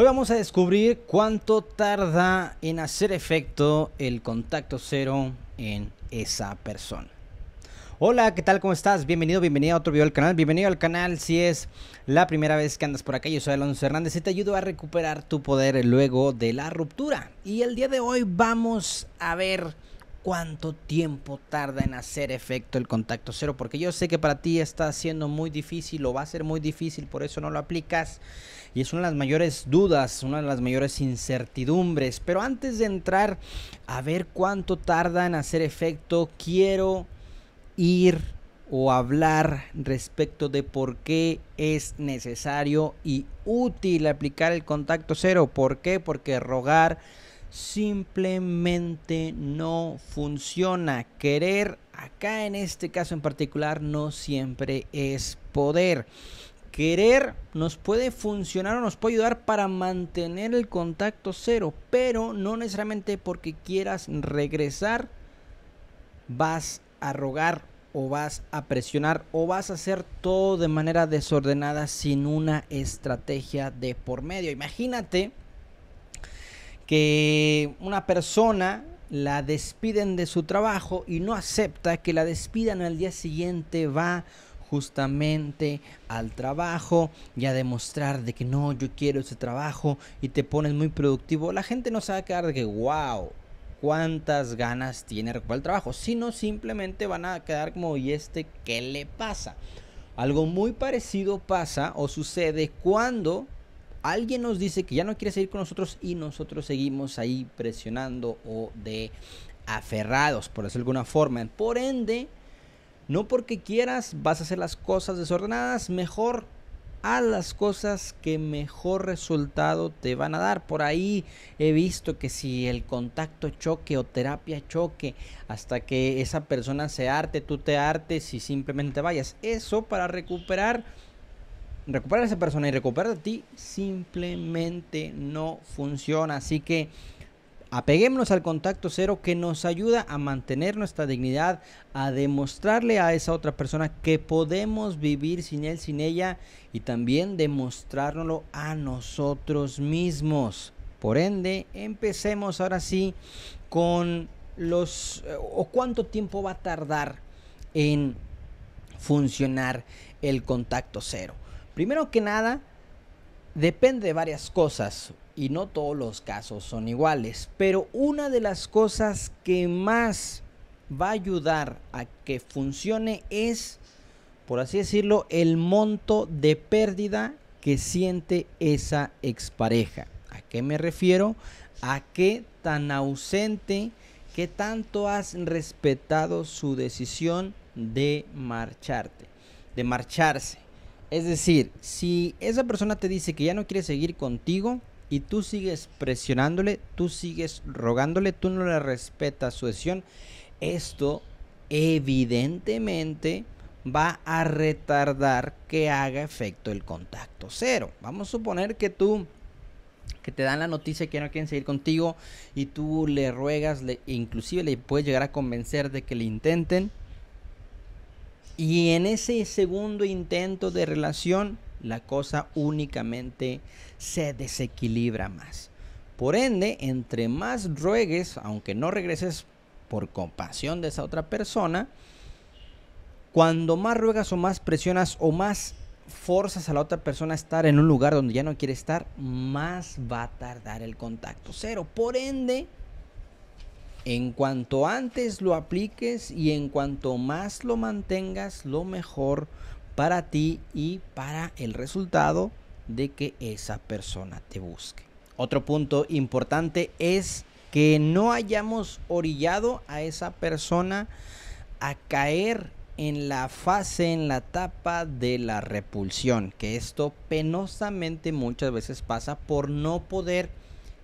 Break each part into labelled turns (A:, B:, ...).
A: Hoy vamos a descubrir cuánto tarda en hacer efecto el contacto cero en esa persona. Hola, ¿qué tal? ¿Cómo estás? Bienvenido, bienvenido a otro video del canal. Bienvenido al canal si es la primera vez que andas por acá. Yo soy Alonso Hernández y te ayudo a recuperar tu poder luego de la ruptura. Y el día de hoy vamos a ver cuánto tiempo tarda en hacer efecto el contacto cero. Porque yo sé que para ti está siendo muy difícil o va a ser muy difícil, por eso no lo aplicas y es una de las mayores dudas, una de las mayores incertidumbres. Pero antes de entrar a ver cuánto tarda en hacer efecto, quiero ir o hablar respecto de por qué es necesario y útil aplicar el contacto cero. ¿Por qué? Porque rogar simplemente no funciona. Querer acá en este caso en particular no siempre es poder querer nos puede funcionar o nos puede ayudar para mantener el contacto cero, pero no necesariamente porque quieras regresar vas a rogar o vas a presionar o vas a hacer todo de manera desordenada sin una estrategia de por medio. Imagínate que una persona la despiden de su trabajo y no acepta que la despidan al día siguiente va justamente al trabajo y a demostrar de que no, yo quiero ese trabajo y te pones muy productivo, la gente no se va a quedar de que, wow, cuántas ganas tiene recuperar el trabajo, sino simplemente van a quedar como, ¿y este qué le pasa? Algo muy parecido pasa o sucede cuando alguien nos dice que ya no quiere seguir con nosotros y nosotros seguimos ahí presionando o de aferrados, por decirlo de alguna forma. Por ende, no porque quieras vas a hacer las cosas desordenadas, mejor haz las cosas que mejor resultado te van a dar. Por ahí he visto que si el contacto choque o terapia choque hasta que esa persona se arte, tú te artes y simplemente vayas. Eso para recuperar recuperar a esa persona y recuperar a ti simplemente no funciona. Así que Apeguémonos al contacto cero que nos ayuda a mantener nuestra dignidad, a demostrarle a esa otra persona que podemos vivir sin él, sin ella y también demostrárnoslo a nosotros mismos. Por ende, empecemos ahora sí con los o cuánto tiempo va a tardar en funcionar el contacto cero. Primero que nada, Depende de varias cosas y no todos los casos son iguales, pero una de las cosas que más va a ayudar a que funcione es, por así decirlo, el monto de pérdida que siente esa expareja. ¿A qué me refiero? A qué tan ausente, qué tanto has respetado su decisión de marcharte, de marcharse. Es decir, si esa persona te dice que ya no quiere seguir contigo y tú sigues presionándole, tú sigues rogándole, tú no le respetas su decisión, esto evidentemente va a retardar que haga efecto el contacto cero. Vamos a suponer que tú que te dan la noticia que no quieren seguir contigo y tú le ruegas, inclusive le puedes llegar a convencer de que le intenten y en ese segundo intento de relación, la cosa únicamente se desequilibra más. Por ende, entre más ruegues, aunque no regreses por compasión de esa otra persona, cuando más ruegas o más presionas o más forzas a la otra persona a estar en un lugar donde ya no quiere estar, más va a tardar el contacto cero. Por ende, en cuanto antes lo apliques y en cuanto más lo mantengas, lo mejor para ti y para el resultado de que esa persona te busque. Otro punto importante es que no hayamos orillado a esa persona a caer en la fase, en la etapa de la repulsión, que esto penosamente muchas veces pasa por no poder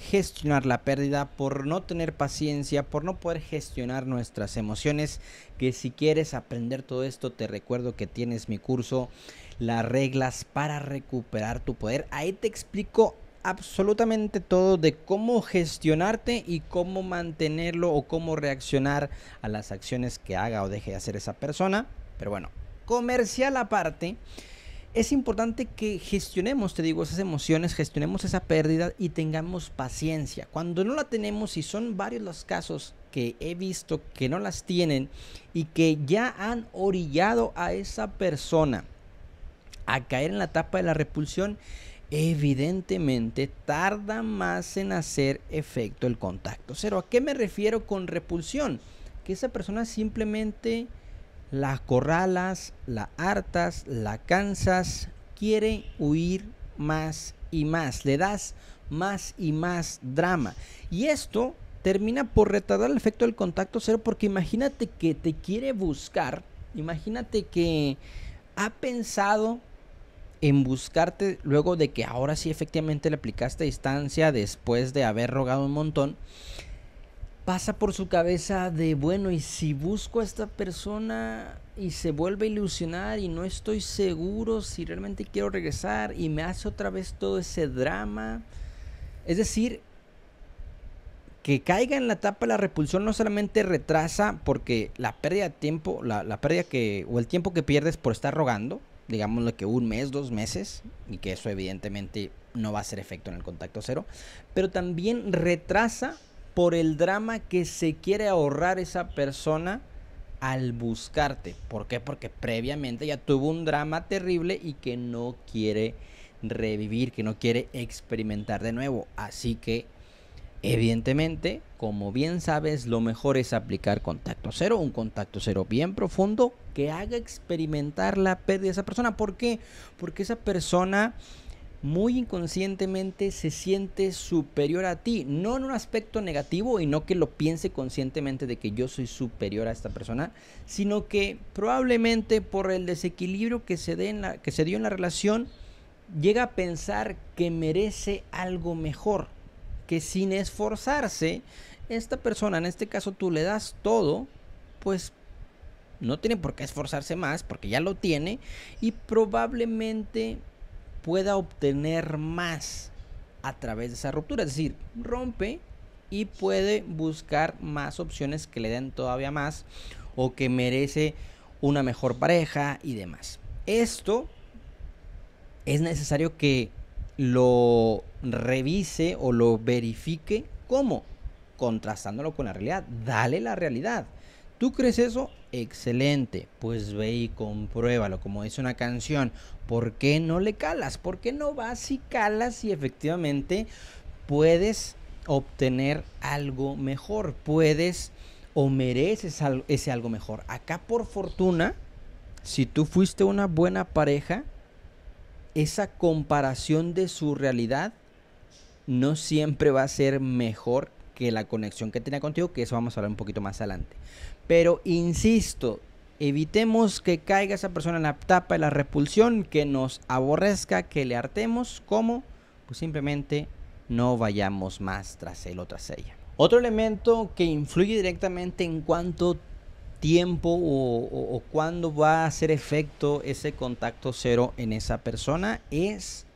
A: gestionar la pérdida, por no tener paciencia, por no poder gestionar nuestras emociones, que si quieres aprender todo esto, te recuerdo que tienes mi curso, las reglas para recuperar tu poder. Ahí te explico absolutamente todo de cómo gestionarte y cómo mantenerlo o cómo reaccionar a las acciones que haga o deje de hacer esa persona. Pero bueno, comercial aparte es importante que gestionemos, te digo, esas emociones, gestionemos esa pérdida y tengamos paciencia. Cuando no la tenemos, y son varios los casos que he visto que no las tienen y que ya han orillado a esa persona a caer en la etapa de la repulsión, evidentemente tarda más en hacer efecto el contacto. Cero, ¿a qué me refiero con repulsión? Que esa persona simplemente las corralas, la hartas, la cansas, quiere huir más y más, le das más y más drama. Y esto termina por retardar el efecto del contacto cero porque imagínate que te quiere buscar, imagínate que ha pensado en buscarte luego de que ahora sí efectivamente le aplicaste distancia después de haber rogado un montón pasa por su cabeza de, bueno, y si busco a esta persona y se vuelve a ilusionar y no estoy seguro si realmente quiero regresar y me hace otra vez todo ese drama. Es decir, que caiga en la etapa la repulsión no solamente retrasa porque la pérdida de tiempo, la, la pérdida que, o el tiempo que pierdes por estar rogando, digámoslo que un mes, dos meses, y que eso evidentemente no va a hacer efecto en el contacto cero, pero también retrasa por el drama que se quiere ahorrar esa persona al buscarte. ¿Por qué? Porque previamente ya tuvo un drama terrible y que no quiere revivir, que no quiere experimentar de nuevo. Así que, evidentemente, como bien sabes, lo mejor es aplicar contacto cero, un contacto cero bien profundo que haga experimentar la pérdida de esa persona. ¿Por qué? Porque esa persona muy inconscientemente se siente superior a ti, no en un aspecto negativo y no que lo piense conscientemente de que yo soy superior a esta persona, sino que probablemente por el desequilibrio que se, dé en la, que se dio en la relación, llega a pensar que merece algo mejor, que sin esforzarse, esta persona, en este caso tú le das todo, pues no tiene por qué esforzarse más porque ya lo tiene y probablemente pueda obtener más a través de esa ruptura. Es decir, rompe y puede buscar más opciones que le den todavía más o que merece una mejor pareja y demás. Esto es necesario que lo revise o lo verifique. ¿Cómo? Contrastándolo con la realidad. Dale la realidad. ¿Tú crees eso? Excelente, pues ve y compruébalo, como dice una canción. ¿Por qué no le calas? ¿Por qué no vas y calas y efectivamente puedes obtener algo mejor? Puedes o mereces ese algo mejor. Acá por fortuna, si tú fuiste una buena pareja, esa comparación de su realidad no siempre va a ser mejor que la conexión que tenía contigo, que eso vamos a hablar un poquito más adelante. Pero insisto, evitemos que caiga esa persona en la tapa de la repulsión, que nos aborrezca, que le hartemos, como pues simplemente no vayamos más tras él o tras ella. Otro elemento que influye directamente en cuánto tiempo o cuándo va a hacer efecto ese contacto cero en esa persona es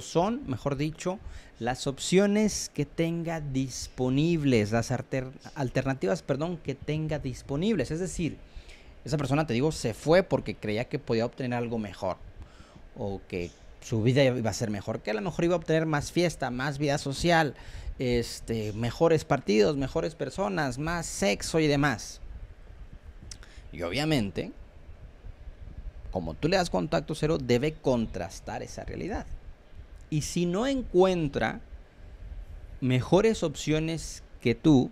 A: son, mejor dicho, las opciones que tenga disponibles, las alternativas, perdón, que tenga disponibles. Es decir, esa persona, te digo, se fue porque creía que podía obtener algo mejor o que su vida iba a ser mejor, que a lo mejor iba a obtener más fiesta, más vida social, este, mejores partidos, mejores personas, más sexo y demás. Y obviamente, como tú le das contacto cero, debe contrastar esa realidad. Y si no encuentra mejores opciones que tú,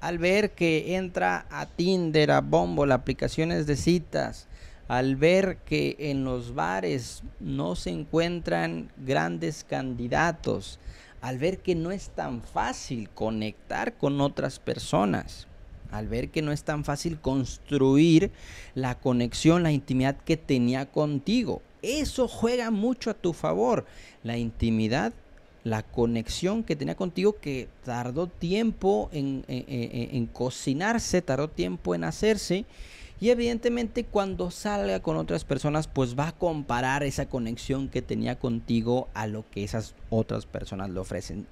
A: al ver que entra a Tinder, a Bumble, aplicaciones de citas, al ver que en los bares no se encuentran grandes candidatos, al ver que no es tan fácil conectar con otras personas, al ver que no es tan fácil construir la conexión, la intimidad que tenía contigo. Eso juega mucho a tu favor. La intimidad, la conexión que tenía contigo que tardó tiempo eh, eh, eh, en, cocinarse, tardó tiempo en hacerse. Y evidentemente cuando salga con otras personas, pues va a comparar esa conexión que tenía contigo a lo que esas otras personas le ofrecen.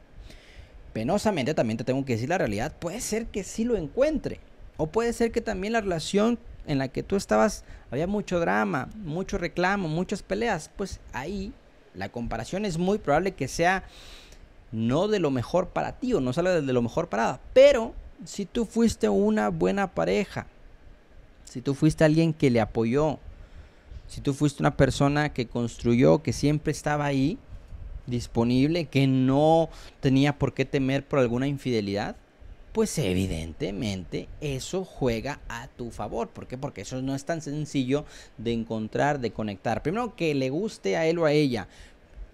A: Penosamente también te tengo que decir la realidad, puede ser que sí lo encuentre. O puede ser que también la relación en la que tú estabas, había mucho drama, mucho reclamo, muchas peleas, pues ahí la comparación es muy probable que sea no de lo mejor para ti o no salga de lo mejor para parada. Pero si tú fuiste una buena pareja, si tú fuiste alguien que le apoyó, si tú fuiste una persona que construyó, que siempre estaba ahí, disponible, que no tenía por qué temer por alguna infidelidad, pues evidentemente eso juega a tu favor. ¿Por qué? Porque eso no es tan sencillo de encontrar, de conectar. Primero que le guste a él o a ella,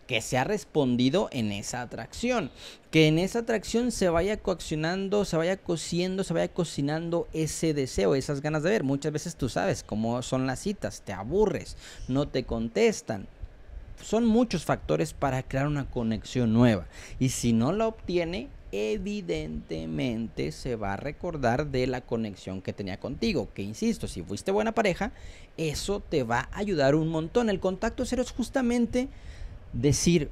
A: que se ha respondido en esa atracción. Que en esa atracción se vaya coaccionando, se vaya cociendo, se vaya cocinando ese deseo, esas ganas de ver. Muchas veces tú sabes cómo son las citas, te aburres, no te contestan. Son muchos factores para crear una conexión nueva. Y si no la obtiene, evidentemente se va a recordar de la conexión que tenía contigo. Que insisto, si fuiste buena pareja, eso te va a ayudar un montón. El contacto cero es justamente decir,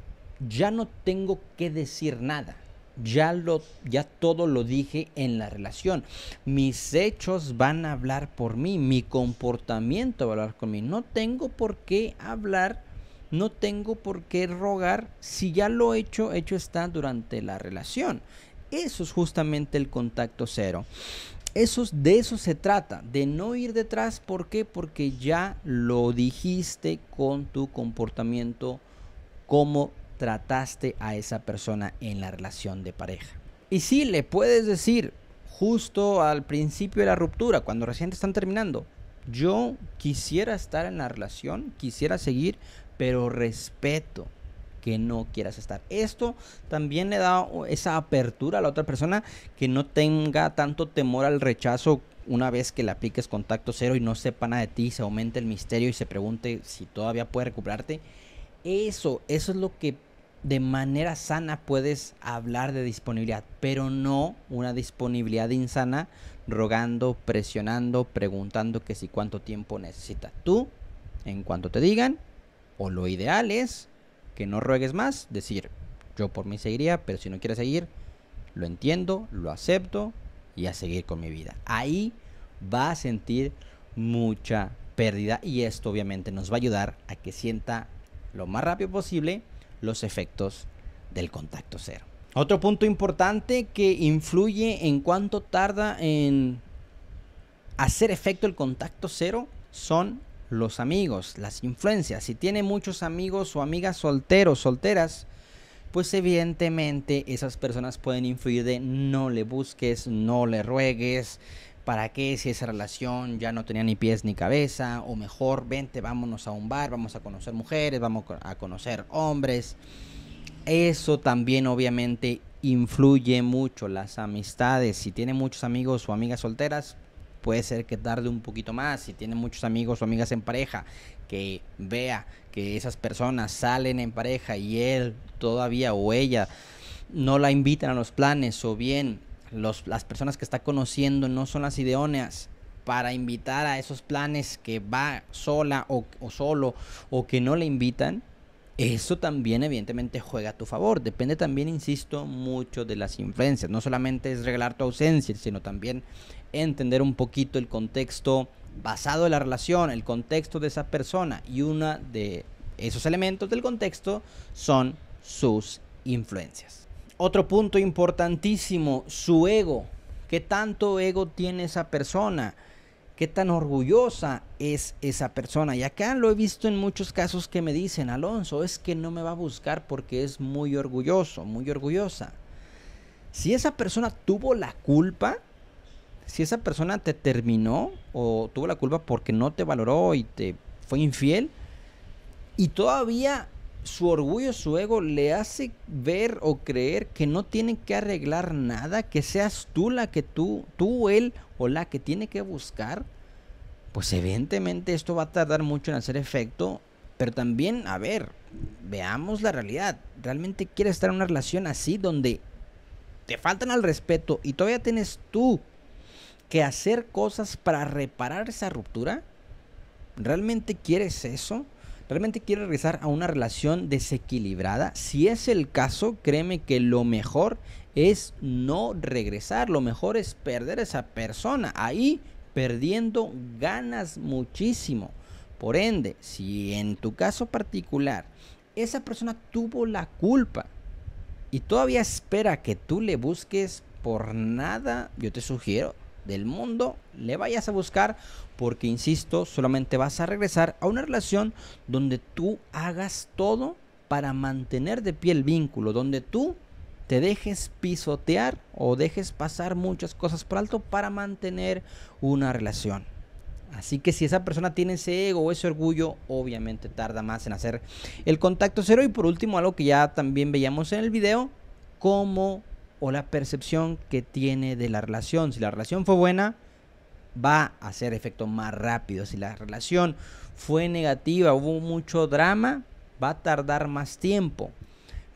A: ya no tengo que decir nada. Ya, lo, ya todo lo dije en la relación. Mis hechos van a hablar por mí, mi comportamiento va a hablar por mí. No tengo por qué hablar no tengo por qué rogar si ya lo he hecho, hecho está durante la relación. Eso es justamente el contacto cero. de eso se trata, de no ir detrás. ¿Por qué? Porque ya lo dijiste con tu comportamiento, cómo trataste a esa persona en la relación de pareja. Y si le puedes decir justo al principio de la ruptura, cuando recién están terminando, yo quisiera estar en la relación, quisiera seguir, pero respeto que no quieras estar. Esto también le da esa apertura a la otra persona que no tenga tanto temor al rechazo una vez que le apliques contacto cero y no sepa nada de ti, se aumente el misterio y se pregunte si todavía puede recuperarte. Eso, eso es lo que de manera sana puedes hablar de disponibilidad, pero no una disponibilidad insana rogando, presionando, preguntando que si cuánto tiempo necesita. Tú, en cuanto te digan, o lo ideal es que no ruegues más, decir, yo por mí seguiría, pero si no quieres seguir, lo entiendo, lo acepto y a seguir con mi vida. Ahí va a sentir mucha pérdida y esto obviamente nos va a ayudar a que sienta lo más rápido posible los efectos del contacto cero. Otro punto importante que influye en cuánto tarda en hacer efecto el contacto cero son los amigos, las influencias. Si tiene muchos amigos o amigas solteros, solteras, pues evidentemente esas personas pueden influir de no le busques, no le ruegues, para qué si esa relación ya no tenía ni pies ni cabeza, o mejor vente, vámonos a un bar, vamos a conocer mujeres, vamos a conocer hombres. Eso también obviamente influye mucho las amistades. Si tiene muchos amigos o amigas solteras, puede ser que tarde un poquito más. Si tiene muchos amigos o amigas en pareja, que vea que esas personas salen en pareja y él todavía o ella no la invitan a los planes o bien las personas que está conociendo no son las ideóneas para invitar a esos planes que va sola o, o solo o que no le invitan, eso también evidentemente juega a tu favor. Depende también, insisto, mucho de las influencias. No solamente es regalar tu ausencia, sino también entender un poquito el contexto basado en la relación, el contexto de esa persona. Y una de esos elementos del contexto son sus influencias. Otro punto importantísimo, su ego. ¿Qué tanto ego tiene esa persona? qué tan orgullosa es esa persona. Y acá lo he visto en muchos casos que me dicen, Alonso, es que no me va a buscar porque es muy orgulloso, muy orgullosa. Si esa persona tuvo la culpa, si esa persona te terminó o tuvo la culpa porque no te valoró y te fue infiel, y todavía su orgullo, su ego le hace ver o creer que no tienen que arreglar nada, que seas tú la que tú, tú, él o la que tiene que buscar, pues evidentemente esto va a tardar mucho en hacer efecto, pero también, a ver, veamos la realidad. ¿Realmente quieres estar en una relación así donde te faltan al respeto y todavía tienes tú que hacer cosas para reparar esa ruptura? ¿Realmente quieres eso? ¿Realmente quiere regresar a una relación desequilibrada? Si es el caso, créeme que lo mejor es no regresar, lo mejor es perder a esa persona. Ahí perdiendo ganas muchísimo. Por ende, si en tu caso particular esa persona tuvo la culpa y todavía espera que tú le busques por nada, yo te sugiero del mundo le vayas a buscar, porque insisto, solamente vas a regresar a una relación donde tú hagas todo para mantener de pie el vínculo, donde tú te dejes pisotear o dejes pasar muchas cosas por alto para mantener una relación. Así que si esa persona tiene ese ego o ese orgullo, obviamente tarda más en hacer el contacto cero. Y por último, algo que ya también veíamos en el video, cómo o la percepción que tiene de la relación. Si la relación fue buena, va a hacer efecto más rápido. Si la relación fue negativa, hubo mucho drama, va a tardar más tiempo.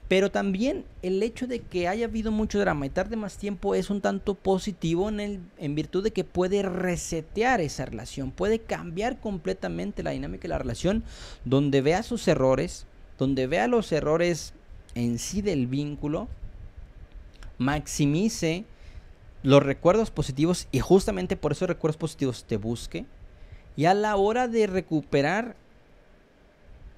A: Pero también el hecho de que haya habido mucho drama y tarde más tiempo es un tanto positivo en, en virtud de que puede resetear esa relación, puede cambiar completamente la dinámica de la relación, donde vea sus errores, donde vea los errores en sí del vínculo maximice los recuerdos positivos y justamente por esos recuerdos positivos te busque. Y a la hora de recuperar,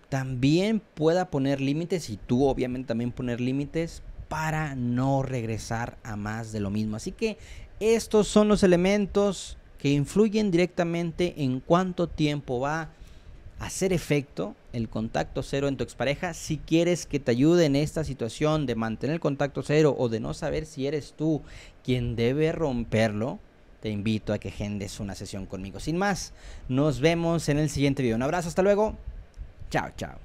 A: también pueda poner límites y tú obviamente también poner límites para no regresar a más de lo mismo. Así que estos son los elementos que influyen directamente en cuánto tiempo va hacer efecto el contacto cero en tu expareja si quieres que te ayude en esta situación de mantener el contacto cero o de no saber si eres tú quien debe romperlo. Te invito a que agendes una sesión conmigo. Sin más, nos vemos en el siguiente video. Un abrazo, hasta luego. Chao, chao.